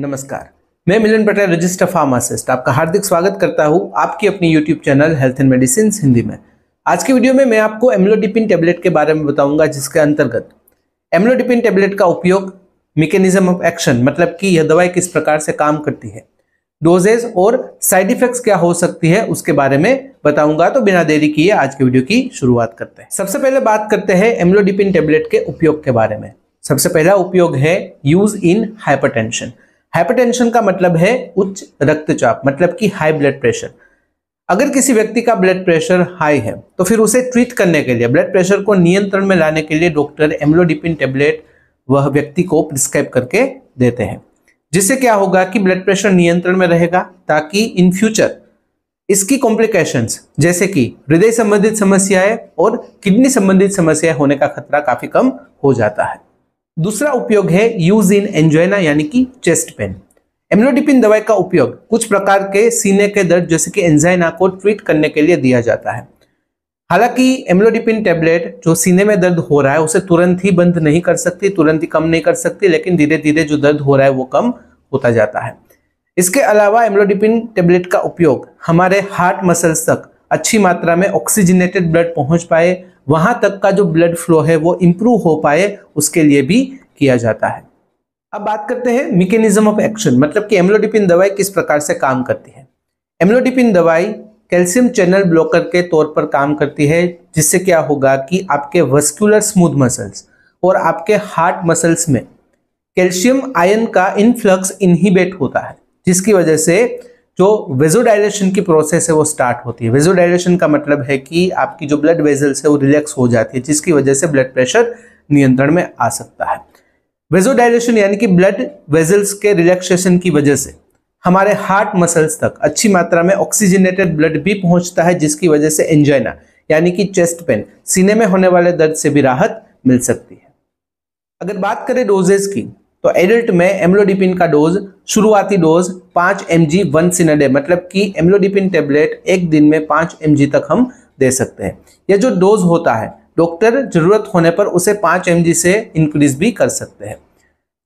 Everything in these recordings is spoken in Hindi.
नमस्कार मैं मिलन पटेल रजिस्टर फार्मासिस्ट आपका हार्दिक स्वागत करता हूं आपकी अपनी YouTube channel health and medicine Hindi में आज की वीडियो में मैं आपको एमलोडिपिन टेबलेट के बारे में बताऊंगा जिसके अंतर्गत एमलोडिपिन टेबलेट का उपयोग मेकेनिज्म ऑफ एक्शन मतलब कि यह दवाई किस प्रकार से काम करती है डोजेज और साइड इफेक्ट्स क्या हो सकती है उसके बारे में बताऊंगा तो बिना देरी किए आज के वीडियो की शुरुआत करते हैं सबसे पहले बात करते हैं एमलोडिपिन टेबलेट के उपयोग के बारे में सबसे पहला उपयोग है यूज इन हाइपरटेंशन हाइपरटेंशन का मतलब है उच्च रक्तचाप मतलब कि हाई ब्लड प्रेशर अगर किसी व्यक्ति का ब्लड प्रेशर हाई है तो फिर उसे ट्रीट करने के लिए ब्लड प्रेशर को नियंत्रण में लाने के लिए डॉक्टर एम्लोडिपिन टेबलेट वह व्यक्ति को प्रिस्क्राइब करके देते हैं जिससे क्या होगा कि ब्लड प्रेशर नियंत्रण में रहेगा ताकि इन फ्यूचर इसकी कॉम्प्लिकेशंस जैसे कि हृदय संबंधित समस्याएं और किडनी संबंधित समस्याएं होने का खतरा काफी कम हो जाता है दूसरा उपयोग है यूज इन एंजोइना यानी कि चेस्ट पेन एम्लोडिपिन दवाई का उपयोग कुछ प्रकार के सीने के दर्द जैसे कि एंजाइना को ट्रीट करने के लिए दिया जाता है हालांकि एम्लोडिपिन टेबलेट जो सीने में दर्द हो रहा है उसे तुरंत ही बंद नहीं कर सकती तुरंत ही कम नहीं कर सकती लेकिन धीरे धीरे जो दर्द हो रहा है वो कम होता जाता है इसके अलावा एम्लोडिपिन टेबलेट का उपयोग हमारे हार्ट मसल्स तक अच्छी मात्रा में ऑक्सीजनेटेड ब्लड पहुंच पाए वहां तक का जो ब्लड फ्लो है वो इम्प्रूव हो पाए उसके लिए भी किया जाता है अब बात करते हैं मिकेनिज्म ऑफ एक्शन मतलब कि एमलोडिपिन दवाई किस प्रकार से काम करती है एमलोडिपिन दवाई कैल्शियम चैनल ब्लॉकर के तौर पर काम करती है जिससे क्या होगा कि आपके वस्कुलर स्मूथ मसल्स और आपके हार्ट मसल्स में कैल्शियम आयन का इनफ्लक्स इनहिबेट होता है जिसकी वजह से जो वेजोडाइलेशन की प्रोसेस है वो स्टार्ट होती है वेजोडाइलेशन का मतलब है कि आपकी जो ब्लड वेजल्स है वो रिलैक्स हो जाती है जिसकी वजह से ब्लड प्रेशर नियंत्रण में आ सकता है वेजोडाइजेशन यानी कि ब्लड वेजल्स के रिलैक्सेशन की वजह से हमारे हार्ट मसल्स तक अच्छी मात्रा में ऑक्सीजनेटेड ब्लड भी पहुंचता है जिसकी वजह से एंजाइना यानी कि चेस्ट पेन सीने में होने वाले दर्द से भी राहत मिल सकती है अगर बात करें डोजेज की तो एडल्ट में एमलोडिपिन का डोज शुरुआती dose 5 M G one in day मतलब कि एमलोडिपिन टेबलेट एक दिन में 5 एम तक हम दे सकते हैं यह जो डोज होता है डॉक्टर जरूरत होने पर उसे पाँच एम से इंक्रीज भी कर सकते हैं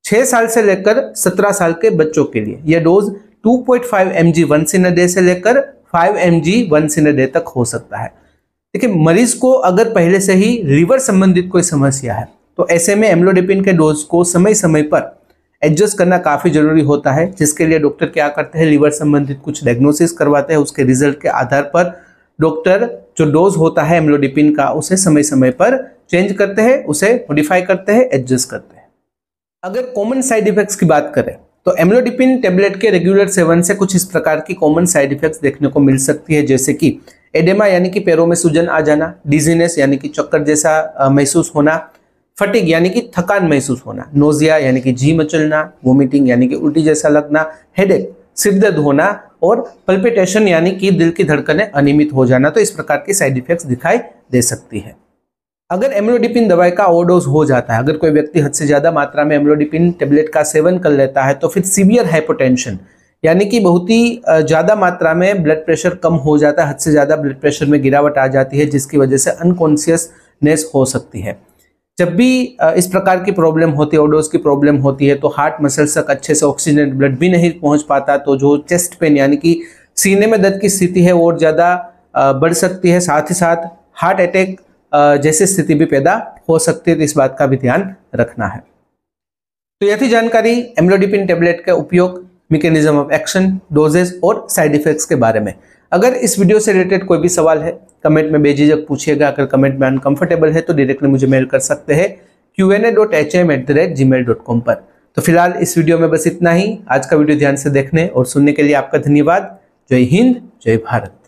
छः साल से लेकर सत्रह साल के बच्चों के लिए यह dose 2.5 point five M G once in day से लेकर 5 M G once in day तक हो सकता है देखिए मरीज को अगर पहले से ही लीवर संबंधित कोई समस्या है तो ऐसे में एम्लोडिपिन के डोज को समय समय पर एडजस्ट करना काफ़ी जरूरी होता है जिसके लिए डॉक्टर क्या करते हैं लीवर संबंधित कुछ डायग्नोसिस करवाते हैं उसके रिजल्ट के आधार पर डॉक्टर जो डोज होता है एम्लोडिपिन का उसे समय समय पर चेंज करते हैं उसे मॉडिफाई करते हैं एडजस्ट करते हैं अगर कॉमन साइड इफेक्ट्स की बात करें तो एम्लोडिपिन टेबलेट के रेगुलर सेवन से कुछ इस प्रकार की कॉमन साइड इफेक्ट्स देखने को मिल सकती है जैसे कि एडेमा यानी कि पैरों में सूजन आ जाना डिजीनेस यानी कि चक्कर जैसा महसूस होना फटिक यानी कि थकान महसूस होना नोजिया यानी कि जी मचलना वोमिटिंग यानी कि उल्टी जैसा लगना हेडेक सिर दर्द होना और पल्पिटेशन यानी कि दिल की धड़कनें अनियमित हो जाना तो इस प्रकार के साइड इफेक्ट्स दिखाई दे सकती है अगर एमलोडिपिन दवाई का ओवरडोज हो जाता है अगर कोई व्यक्ति हद से ज़्यादा मात्रा में एमलोडिपिन टेबलेट का सेवन कर लेता है तो फिर सीवियर हाइपोटेंशन यानी कि बहुत ही ज़्यादा मात्रा में ब्लड प्रेशर कम हो जाता है हद से ज़्यादा ब्लड प्रेशर में गिरावट आ जाती है जिसकी वजह से अनकॉन्सियसनेस हो सकती है जब भी इस प्रकार की प्रॉब्लम होती है ओडोस की प्रॉब्लम होती है तो हार्ट मसल्स तक अच्छे से ऑक्सीजन ब्लड भी नहीं पहुंच पाता तो जो चेस्ट पेन यानी कि सीने में दर्द की स्थिति है वो और ज़्यादा बढ़ सकती है साथ ही साथ हार्ट अटैक जैसी स्थिति भी पैदा हो सकती है तो इस बात का भी ध्यान रखना है तो यह थी जानकारी एम्लोडिपिन टेबलेट का उपयोग मिकेनिज्म ऑफ एक्शन डोजेस और साइड इफेक्ट्स के बारे में अगर इस वीडियो से रिलेटेड कोई भी सवाल है कमेंट में बेझिझक पूछिएगा अगर कमेंट में अनकंफर्टेबल है तो डायरेक्टली मुझे मेल कर सकते हैं Q N A dot H M at the rate Gmail dot com पर तो फिलहाल इस वीडियो में बस इतना ही आज का वीडियो ध्यान से देखने और सुनने के लिए आपका धन्यवाद जय हिंद जय भारत